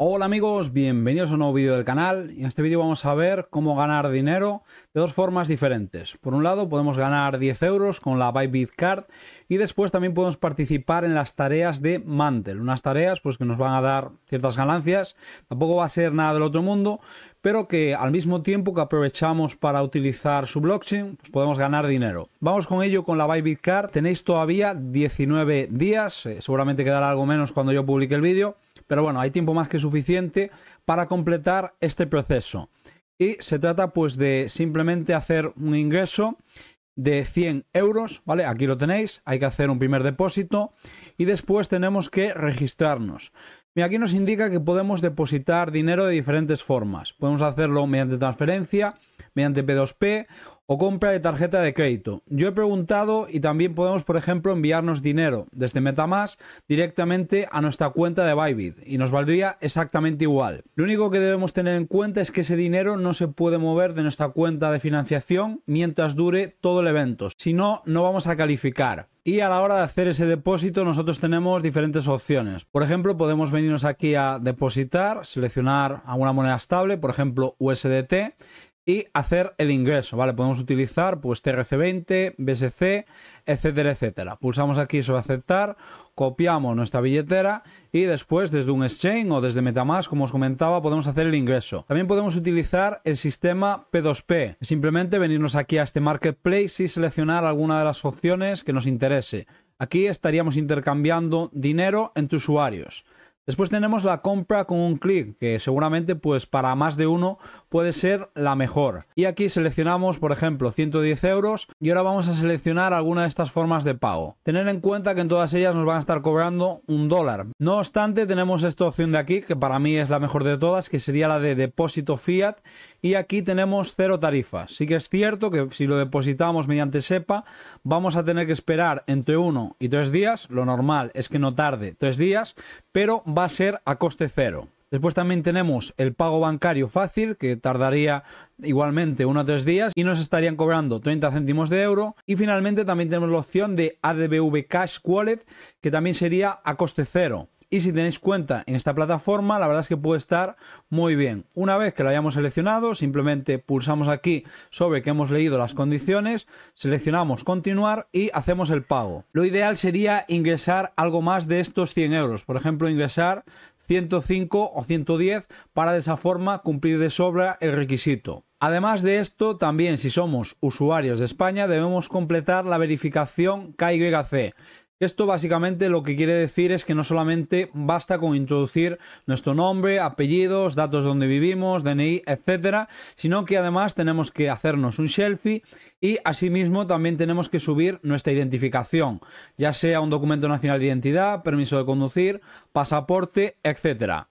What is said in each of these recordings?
Hola amigos, bienvenidos a un nuevo vídeo del canal y en este vídeo vamos a ver cómo ganar dinero de dos formas diferentes. Por un lado podemos ganar 10 euros con la Bybit Card y después también podemos participar en las tareas de Mantel, unas tareas pues que nos van a dar ciertas ganancias, tampoco va a ser nada del otro mundo, pero que al mismo tiempo que aprovechamos para utilizar su blockchain, pues podemos ganar dinero. Vamos con ello con la Bybit Card, tenéis todavía 19 días, eh, seguramente quedará algo menos cuando yo publique el vídeo pero bueno, hay tiempo más que suficiente para completar este proceso. Y se trata pues de simplemente hacer un ingreso de 100 euros, ¿vale? Aquí lo tenéis, hay que hacer un primer depósito y después tenemos que registrarnos. y aquí nos indica que podemos depositar dinero de diferentes formas. Podemos hacerlo mediante transferencia, mediante P2P o compra de tarjeta de crédito. Yo he preguntado y también podemos, por ejemplo, enviarnos dinero desde Metamask directamente a nuestra cuenta de Bybit y nos valdría exactamente igual. Lo único que debemos tener en cuenta es que ese dinero no se puede mover de nuestra cuenta de financiación mientras dure todo el evento, si no, no vamos a calificar. Y a la hora de hacer ese depósito nosotros tenemos diferentes opciones. Por ejemplo, podemos venirnos aquí a depositar, seleccionar alguna moneda estable, por ejemplo USDT, y hacer el ingreso, ¿vale? Podemos utilizar pues TRC20, BSC, etcétera, etcétera. Pulsamos aquí sobre aceptar, copiamos nuestra billetera y después desde un exchange o desde Metamask, como os comentaba, podemos hacer el ingreso. También podemos utilizar el sistema P2P, simplemente venirnos aquí a este marketplace y seleccionar alguna de las opciones que nos interese. Aquí estaríamos intercambiando dinero entre usuarios. Después tenemos la compra con un clic, que seguramente pues para más de uno puede ser la mejor. Y aquí seleccionamos, por ejemplo, 110 euros y ahora vamos a seleccionar alguna de estas formas de pago. Tener en cuenta que en todas ellas nos van a estar cobrando un dólar. No obstante, tenemos esta opción de aquí, que para mí es la mejor de todas, que sería la de depósito fiat y aquí tenemos cero tarifas. Sí que es cierto que si lo depositamos mediante SEPA vamos a tener que esperar entre uno y tres días, lo normal es que no tarde tres días, pero va a ser a coste cero. Después también tenemos el pago bancario fácil, que tardaría igualmente uno o tres días y nos estarían cobrando 30 céntimos de euro. Y finalmente también tenemos la opción de ADBV Cash Wallet, que también sería a coste cero y si tenéis cuenta en esta plataforma, la verdad es que puede estar muy bien. Una vez que lo hayamos seleccionado, simplemente pulsamos aquí sobre que hemos leído las condiciones, seleccionamos continuar y hacemos el pago. Lo ideal sería ingresar algo más de estos 100 euros, por ejemplo, ingresar 105 o 110 para de esa forma cumplir de sobra el requisito. Además de esto, también si somos usuarios de España debemos completar la verificación KYC. Esto básicamente lo que quiere decir es que no solamente basta con introducir nuestro nombre, apellidos, datos de donde vivimos, DNI, etcétera, sino que además tenemos que hacernos un selfie y asimismo también tenemos que subir nuestra identificación, ya sea un documento nacional de identidad, permiso de conducir, pasaporte, etcétera.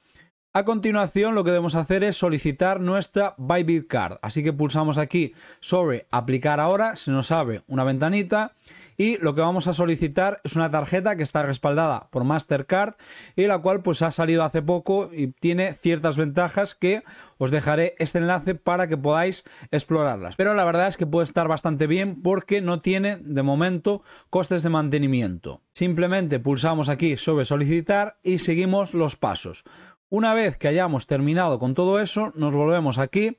A continuación lo que debemos hacer es solicitar nuestra Bybit Card, así que pulsamos aquí sobre aplicar ahora, se nos abre una ventanita y lo que vamos a solicitar es una tarjeta que está respaldada por Mastercard y la cual pues ha salido hace poco y tiene ciertas ventajas que os dejaré este enlace para que podáis explorarlas. Pero la verdad es que puede estar bastante bien porque no tiene de momento costes de mantenimiento. Simplemente pulsamos aquí sobre solicitar y seguimos los pasos. Una vez que hayamos terminado con todo eso, nos volvemos aquí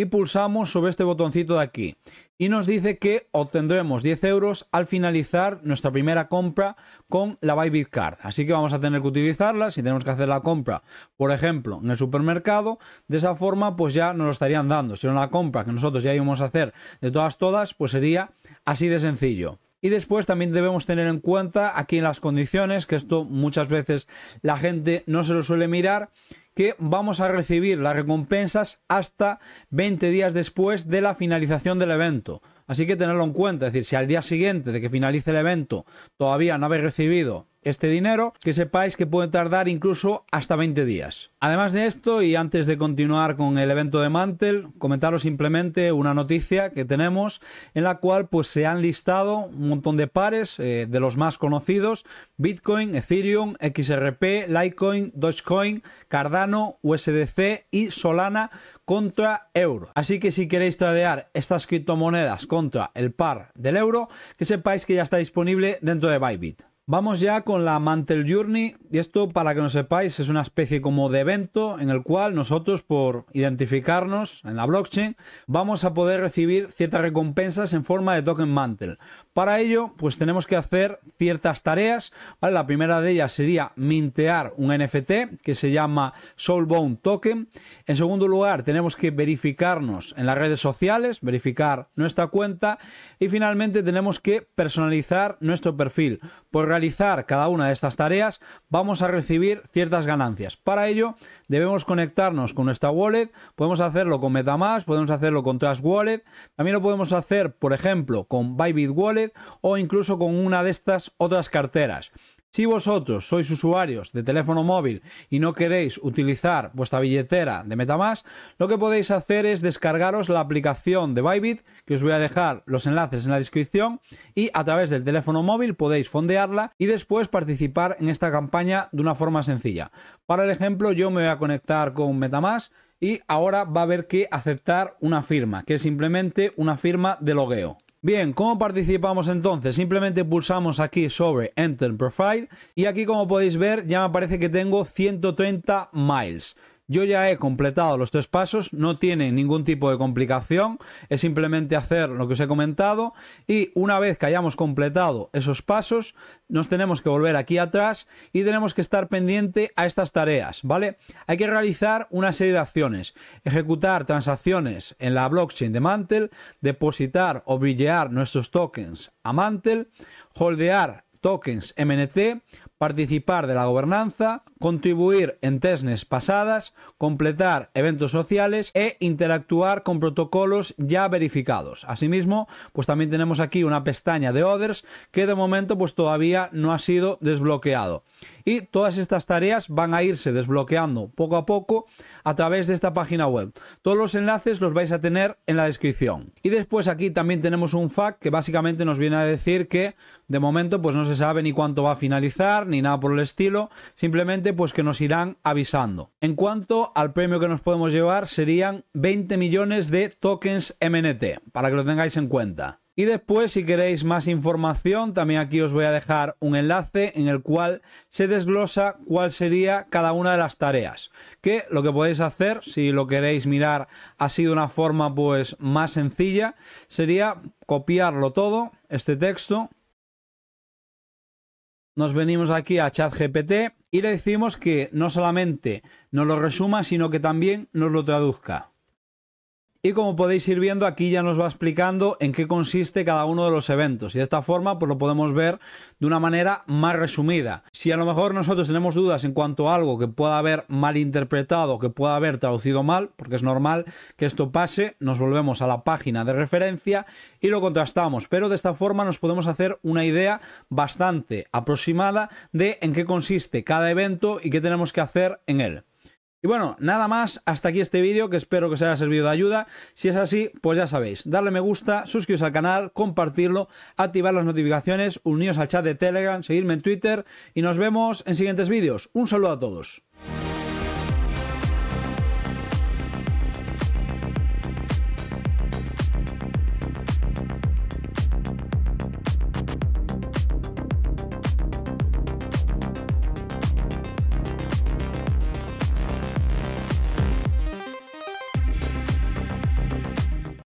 y pulsamos sobre este botoncito de aquí y nos dice que obtendremos 10 euros al finalizar nuestra primera compra con la Bybit Card. Así que vamos a tener que utilizarla si tenemos que hacer la compra, por ejemplo, en el supermercado. De esa forma, pues ya nos lo estarían dando. Si era una compra que nosotros ya íbamos a hacer de todas, todas, pues sería así de sencillo. Y después también debemos tener en cuenta aquí en las condiciones, que esto muchas veces la gente no se lo suele mirar, que vamos a recibir las recompensas hasta 20 días después de la finalización del evento. Así que tenerlo en cuenta, es decir, si al día siguiente de que finalice el evento todavía no habéis recibido este dinero, que sepáis que puede tardar incluso hasta 20 días. Además de esto, y antes de continuar con el evento de Mantel, comentaros simplemente una noticia que tenemos en la cual pues se han listado un montón de pares eh, de los más conocidos, Bitcoin, Ethereum, XRP, Litecoin, Dogecoin, Cardano, USDC y Solana contra euro. Así que si queréis tradear estas criptomonedas contra el par del euro, que sepáis que ya está disponible dentro de Bybit. Vamos ya con la Mantle Journey y esto para que no sepáis es una especie como de evento en el cual nosotros por identificarnos en la blockchain vamos a poder recibir ciertas recompensas en forma de token Mantle. Para ello, pues tenemos que hacer ciertas tareas. La primera de ellas sería mintear un NFT que se llama Soulbound Token. En segundo lugar, tenemos que verificarnos en las redes sociales, verificar nuestra cuenta. Y finalmente, tenemos que personalizar nuestro perfil. Por realizar cada una de estas tareas, vamos a recibir ciertas ganancias. Para ello, debemos conectarnos con nuestra wallet. Podemos hacerlo con MetaMask, podemos hacerlo con Trust Wallet. También lo podemos hacer, por ejemplo, con Bybit Wallet o incluso con una de estas otras carteras. Si vosotros sois usuarios de teléfono móvil y no queréis utilizar vuestra billetera de Metamask, lo que podéis hacer es descargaros la aplicación de Bybit, que os voy a dejar los enlaces en la descripción, y a través del teléfono móvil podéis fondearla y después participar en esta campaña de una forma sencilla. Para el ejemplo, yo me voy a conectar con Metamask y ahora va a haber que aceptar una firma, que es simplemente una firma de logueo. Bien, ¿cómo participamos entonces? Simplemente pulsamos aquí sobre Enter Profile y aquí como podéis ver ya me parece que tengo 130 miles. Yo ya he completado los tres pasos, no tiene ningún tipo de complicación, es simplemente hacer lo que os he comentado y una vez que hayamos completado esos pasos, nos tenemos que volver aquí atrás y tenemos que estar pendiente a estas tareas, ¿vale? Hay que realizar una serie de acciones, ejecutar transacciones en la blockchain de mantel depositar o billear nuestros tokens a mantel holdear tokens MNT, participar de la gobernanza, contribuir en testnes pasadas, completar eventos sociales e interactuar con protocolos ya verificados. Asimismo, pues también tenemos aquí una pestaña de others que de momento pues todavía no ha sido desbloqueado. Y todas estas tareas van a irse desbloqueando poco a poco a través de esta página web. Todos los enlaces los vais a tener en la descripción. Y después aquí también tenemos un FAQ que básicamente nos viene a decir que de momento pues no se sabe ni cuánto va a finalizar ni nada por el estilo, simplemente pues que nos irán avisando. En cuanto al premio que nos podemos llevar serían 20 millones de tokens MNT, para que lo tengáis en cuenta. Y después, si queréis más información, también aquí os voy a dejar un enlace en el cual se desglosa cuál sería cada una de las tareas. Que lo que podéis hacer, si lo queréis mirar así de una forma pues más sencilla, sería copiarlo todo, este texto, nos venimos aquí a ChatGPT y le decimos que no solamente nos lo resuma, sino que también nos lo traduzca. Y como podéis ir viendo, aquí ya nos va explicando en qué consiste cada uno de los eventos. Y de esta forma, pues lo podemos ver de una manera más resumida. Si a lo mejor nosotros tenemos dudas en cuanto a algo que pueda haber mal interpretado, que pueda haber traducido mal, porque es normal que esto pase, nos volvemos a la página de referencia y lo contrastamos. Pero de esta forma nos podemos hacer una idea bastante aproximada de en qué consiste cada evento y qué tenemos que hacer en él. Y bueno, nada más, hasta aquí este vídeo que espero que os haya servido de ayuda. Si es así, pues ya sabéis, darle me gusta, suscribiros al canal, compartirlo, activar las notificaciones, uniros al chat de Telegram, seguirme en Twitter y nos vemos en siguientes vídeos. Un saludo a todos.